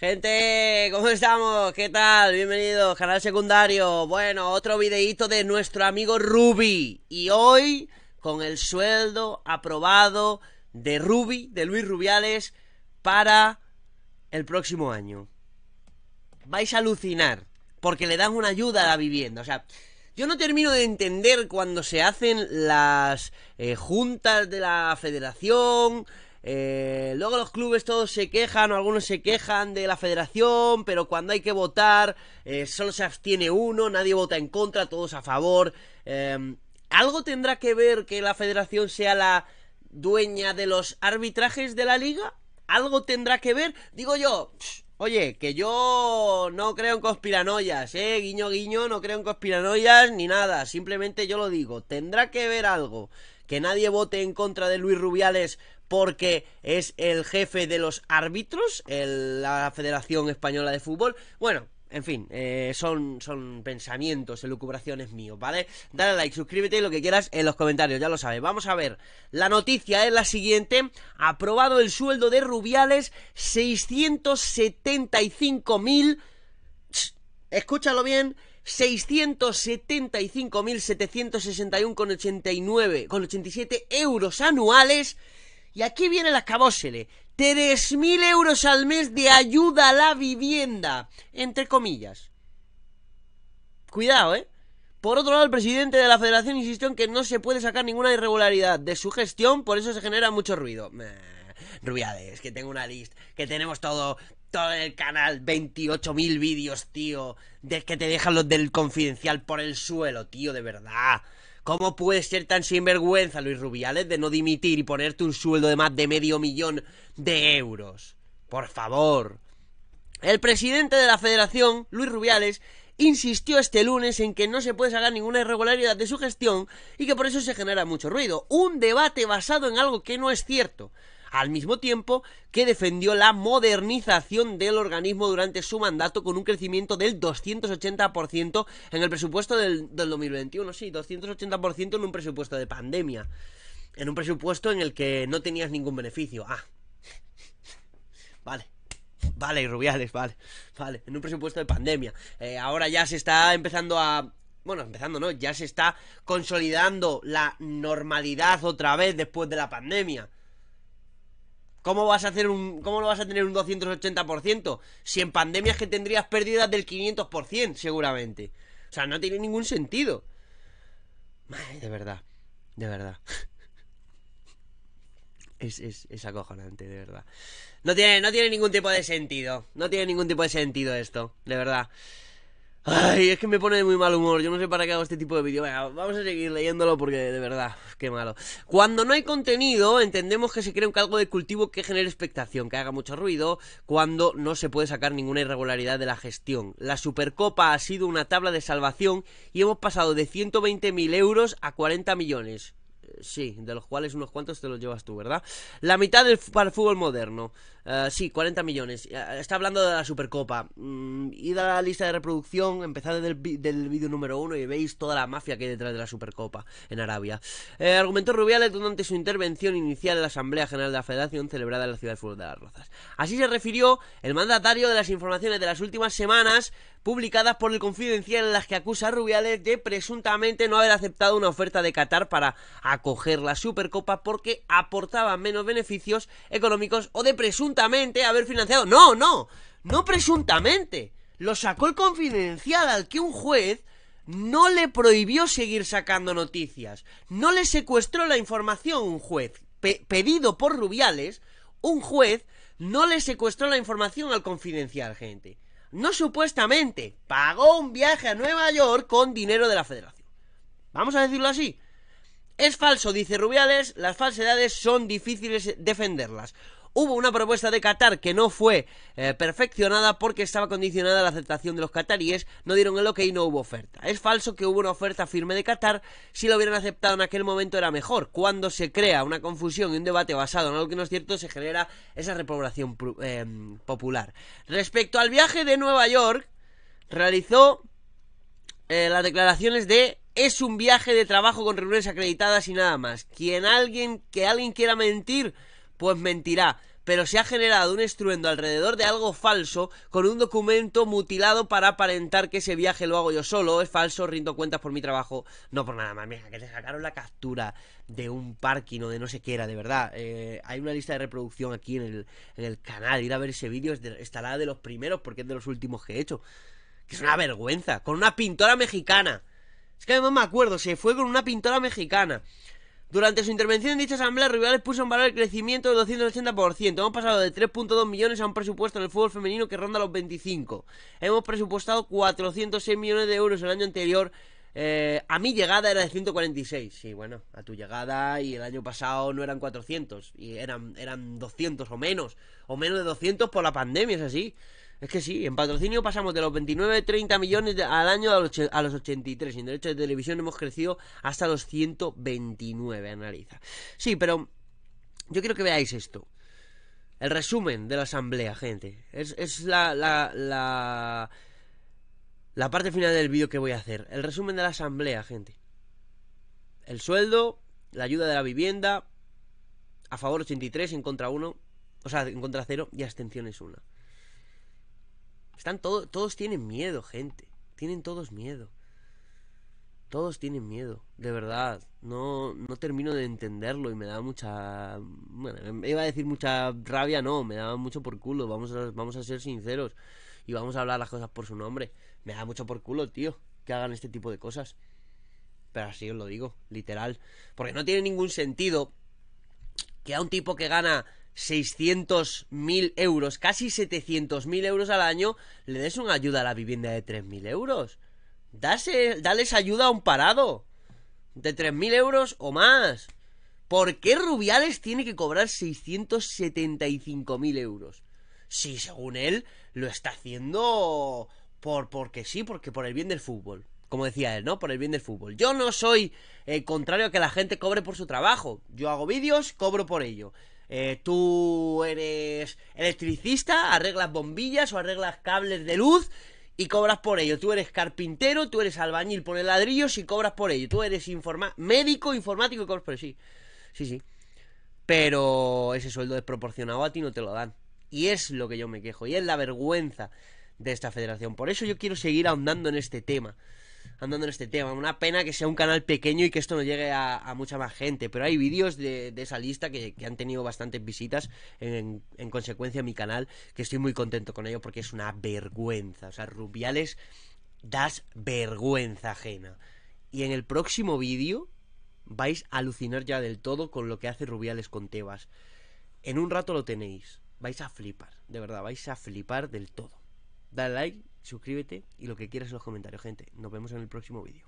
Gente, ¿cómo estamos? ¿Qué tal? Bienvenidos, canal secundario. Bueno, otro videíto de nuestro amigo Ruby. Y hoy, con el sueldo aprobado de Ruby, de Luis Rubiales, para el próximo año. Vais a alucinar, porque le dan una ayuda a la vivienda. O sea, yo no termino de entender cuando se hacen las eh, juntas de la federación, eh, luego los clubes todos se quejan o algunos se quejan de la federación, pero cuando hay que votar eh, solo se abstiene uno, nadie vota en contra, todos a favor. Em, ¿Algo tendrá que ver que la federación sea la dueña de los arbitrajes de la liga? ¿Algo tendrá que ver? Digo yo, oye, que yo no creo en conspiranoias, ¿eh? Guiño, guiño, no creo en conspiranoias ni nada, simplemente yo lo digo, tendrá que ver algo que nadie vote en contra de Luis Rubiales porque es el jefe de los árbitros, la Federación Española de Fútbol. Bueno, en fin, eh, son, son pensamientos, elucubraciones míos, ¿vale? Dale like, suscríbete y lo que quieras en los comentarios, ya lo sabes. Vamos a ver, la noticia es la siguiente. Aprobado el sueldo de Rubiales, 675.000... Escúchalo bien, 675.761,89,87 euros anuales y aquí viene la cabósele. 3.000 euros al mes de ayuda a la vivienda, entre comillas. Cuidado, ¿eh? Por otro lado, el presidente de la federación insistió en que no se puede sacar ninguna irregularidad de su gestión, por eso se genera mucho ruido. Rubiales, que tengo una lista, que tenemos todo, todo el canal, 28.000 vídeos, tío, de que te dejan los del confidencial por el suelo, tío, de verdad. ¿Cómo puedes ser tan sinvergüenza, Luis Rubiales, de no dimitir y ponerte un sueldo de más de medio millón de euros? Por favor. El presidente de la federación, Luis Rubiales, insistió este lunes en que no se puede sacar ninguna irregularidad de su gestión y que por eso se genera mucho ruido. Un debate basado en algo que no es cierto al mismo tiempo que defendió la modernización del organismo durante su mandato con un crecimiento del 280% en el presupuesto del, 2021, sí, 280% en un presupuesto de pandemia, en un presupuesto en el que no tenías ningún beneficio. Ah, vale. Vale, Rubiales, vale, vale, en un presupuesto de pandemia. Eh, ahora ya se está empezando a, bueno, empezando, ¿no? Ya se está consolidando la normalidad otra vez después de la pandemia. ¿Cómo vas a hacer un cómo lo vas a tener un 280% si en pandemia que tendrías pérdidas del 500% seguramente? O sea, no tiene ningún sentido. de verdad. De verdad. Es, acojonante, de verdad. No tiene, no tiene ningún tipo de sentido. No tiene ningún tipo de sentido esto, de verdad. Ay, es que me pone de muy mal humor. Yo no sé para qué hago este tipo de vídeo. vamos a seguir leyéndolo porque de verdad, qué malo. Cuando no hay contenido, entendemos que se crea un caldo de cultivo que genere expectación, que haga mucho ruido, cuando no se puede sacar ninguna irregularidad de la gestión. La Supercopa ha sido una tabla de salvación y hemos pasado de 120.000 euros a 40 millones. Eh, sí, de los cuales unos cuantos te los llevas tú, ¿verdad? La mitad del, para el fútbol moderno. Ah, sí, 40 millones. Ah, está hablando de la Supercopa. Mm, id a la lista de reproducción, empezad desde el vídeo número uno y veis toda la mafia que hay detrás de la Supercopa en Arabia. Eh, argumentó Rubiales durante su intervención inicial en la Asamblea General de la Federación celebrada en la ciudad de Fútbol de las Rozas. Así se refirió el mandatario de las informaciones de las últimas semanas publicadas por el Confidencial en las que acusa a Rubiales de presuntamente no haber aceptado una oferta de Qatar para acoger la Supercopa porque aportaba menos beneficios económicos o de presunto haber financiado. No, no, no presuntamente. Lo sacó el confidencial al que un juez no le prohibió seguir sacando noticias. No le secuestró la información un juez. pedido por Rubiales, un juez no le secuestró la información al confidencial, gente. No supuestamente. Pagó un viaje a Nueva York con dinero de la federación. Vamos a decirlo así. Es falso, dice Rubiales, las falsedades son difíciles defenderlas. Hubo una propuesta de Qatar que no fue eh, perfeccionada porque estaba condicionada a la aceptación de los qataríes, no dieron el ok y no hubo oferta. Es falso que hubo una oferta firme de Qatar, si lo hubieran aceptado en aquel momento era mejor. Cuando se crea una confusión y un debate basado en algo que no es cierto, se genera esa repoblación eh, popular. Respecto al viaje de Nueva York, realizó eh, las declaraciones de es un viaje de trabajo con reuniones acreditadas y nada más. Quien alguien que alguien quiera mentir pues mentirá, pero se ha generado un estruendo alrededor de algo falso con un documento mutilado para aparentar que ese viaje lo hago yo solo, es falso, rindo cuentas por mi trabajo, no por nada más, mija, que se sacaron la captura de un parking o de no sé qué era, de verdad, eh, hay una lista de reproducción aquí en el, canal, ir a ver ese vídeo es estará de los primeros porque es de los últimos que he hecho, que es una vergüenza, con una pintora mexicana, es que además me acuerdo, se fue con una pintora mexicana. Durante su intervención en dicha asamblea, Rivales puso en valor el crecimiento del 280%. Hemos pasado de 3.2 millones a un presupuesto en el fútbol femenino que ronda los 25. Hemos presupuestado 406 millones de euros el año anterior. Eh, a mi llegada era de 146. Sí, bueno, a tu llegada y el año pasado no eran 400. Y eran, eran 200 o menos. O menos de 200 por la pandemia, es así. Es que sí, en patrocinio pasamos de los 29, 30 millones al año a los, 83 y en derechos de televisión hemos crecido hasta los 129, analiza. Sí, pero yo quiero que veáis esto. El resumen de la asamblea, gente. Es, la, la, la parte final del vídeo que voy a hacer. El resumen de la asamblea, gente. El sueldo, la ayuda de la vivienda, a favor 83, en contra 1, o sea, en contra 0 y abstenciones 1. Están todos todos tienen miedo, gente. Tienen todos miedo. Todos tienen miedo, de verdad. No, no termino de entenderlo y me da mucha... Bueno, em, iba a decir mucha rabia, no, me da mucho por culo, vamos vamos a ser sinceros. Y vamos a hablar las cosas por su nombre. Me da mucho por culo, tío, que hagan este tipo de cosas. Pero así os lo digo, literal. Porque no tiene ningún sentido que a un tipo que gana 600.000 euros, casi 700.000 euros al año, le des una ayuda a la vivienda de 3.000 euros. Dase, dales ayuda a un parado de 3.000 euros o más. ¿Por qué Rubiales tiene que cobrar 675.000 euros? Si según él lo está haciendo por porque sí, porque por el bien del fútbol. Como decía él, ¿no? Por el bien del fútbol. Yo no soy eh, contrario a que la gente cobre por su trabajo. Yo hago vídeos, cobro por ello. Eh, tú eres electricista, arreglas bombillas o arreglas cables de luz y cobras por ello. Tú eres carpintero, tú eres albañil, el ladrillos y cobras por ello. Tú eres informa médico, informático y cobras por ello. Sí, sí, sí. Pero ese sueldo desproporcionado a ti no te lo dan. Y es lo que yo me quejo. Y es la vergüenza de esta federación. Por eso yo quiero seguir ahondando en este tema andando en este tema. Una pena que sea un canal pequeño y que esto no llegue a, mucha más gente. Pero hay vídeos de, esa lista que, han tenido bastantes visitas. En, consecuencia consecuencia, mi canal, que estoy muy contento con ello porque es una vergüenza. O sea, Rubiales, das vergüenza ajena. Y en el próximo vídeo vais a alucinar ya del todo con lo que hace Rubiales con Tebas. En un rato lo tenéis. Vais a flipar, de verdad, vais a flipar del todo. Dale like, suscríbete y lo que quieras en los comentarios, gente. Nos vemos en el próximo vídeo.